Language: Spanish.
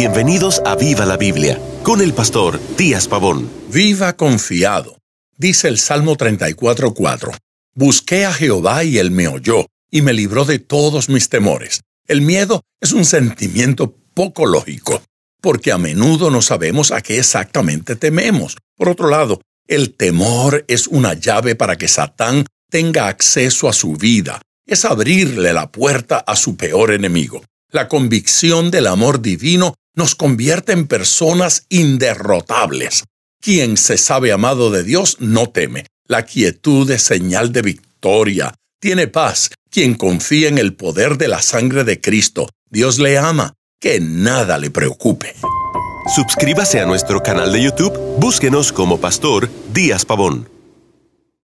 Bienvenidos a Viva la Biblia con el pastor Díaz Pavón. Viva confiado. Dice el Salmo 34.4. Busqué a Jehová y él me oyó y me libró de todos mis temores. El miedo es un sentimiento poco lógico, porque a menudo no sabemos a qué exactamente tememos. Por otro lado, el temor es una llave para que Satán tenga acceso a su vida. Es abrirle la puerta a su peor enemigo. La convicción del amor divino nos convierte en personas inderrotables. Quien se sabe amado de Dios no teme. La quietud es señal de victoria. Tiene paz quien confía en el poder de la sangre de Cristo. Dios le ama. Que nada le preocupe. Suscríbase a nuestro canal de YouTube. Búsquenos como Pastor Díaz Pavón.